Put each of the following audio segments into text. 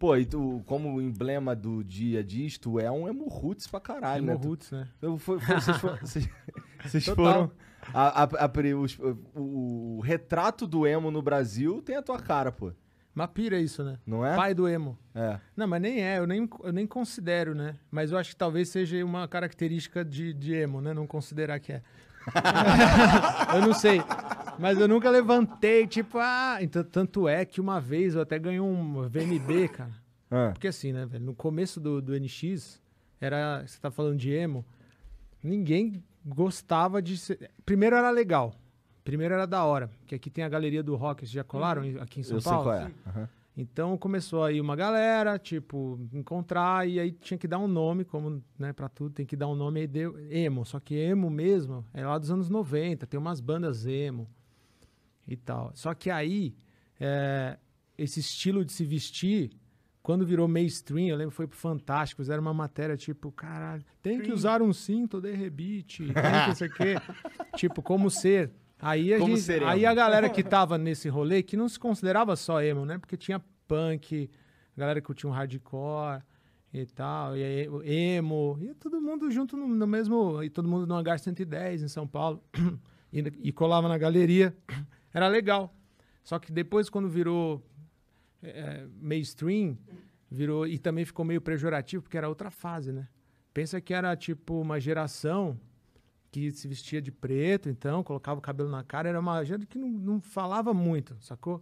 Pô, e tu, como o emblema do dia disto, é um emo roots pra caralho, né? Emurrutes, né? Tu, né? Foi, foi, vocês foram... Vocês, vocês foram a, a, a, os, o, o, retrato do emo no Brasil tem a tua cara, pô. Mapira isso, né? Não é? Pai do emo. É. Não, mas nem é, eu nem, eu nem considero, né? Mas eu acho que talvez seja uma característica de, de emo, né? Não considerar que é. eu não sei. Mas eu nunca levantei, tipo, ah. Então, tanto é que uma vez eu até ganhei um VMB, cara. É. Porque assim, né, velho? No começo do, do NX, era. Você tá falando de emo. Ninguém gostava de ser. Primeiro era legal. Primeiro era da hora. que aqui tem a galeria do rock, vocês já colaram uhum. aqui em São eu Paulo? Sei qual é. Uhum. Então começou aí uma galera, tipo, encontrar, e aí tinha que dar um nome, como, né, pra tudo, tem que dar um nome aí deu emo. Só que emo mesmo é lá dos anos 90, tem umas bandas emo e tal. Só que aí, é, esse estilo de se vestir, quando virou mainstream, eu lembro foi pro Fantástico, fizeram uma matéria tipo, caralho, tem que usar um cinto de rebite, tipo, como ser. Aí a, como gente, aí a galera que tava nesse rolê, que não se considerava só emo, né? Porque tinha punk, galera que tinha um hardcore e tal, e emo, e todo mundo junto no, no mesmo, e todo mundo no h 110 em São Paulo, e, e colava na galeria era legal. Só que depois, quando virou é, mainstream, virou. E também ficou meio pejorativo, porque era outra fase, né? Pensa que era tipo uma geração que se vestia de preto, então, colocava o cabelo na cara, era uma gente que não, não falava muito, sacou?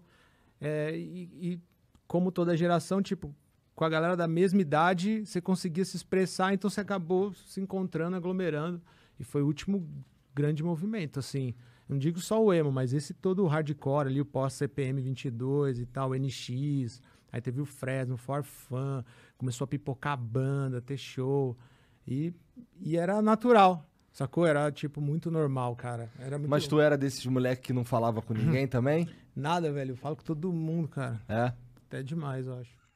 É, e, e, como toda geração, tipo, com a galera da mesma idade, você conseguia se expressar, então você acabou se encontrando, aglomerando, e foi o último grande movimento, assim não digo só o emo, mas esse todo o hardcore ali, o pós-CPM 22 e tal, NX, aí teve o Fresno, Forfan, começou a pipocar a banda, ter show, e, e era natural, Sacou? Era, tipo, muito normal, cara. Era muito... Mas tu era desses moleque que não falava com ninguém também? Nada, velho. Eu falo com todo mundo, cara. É? Até demais, eu acho.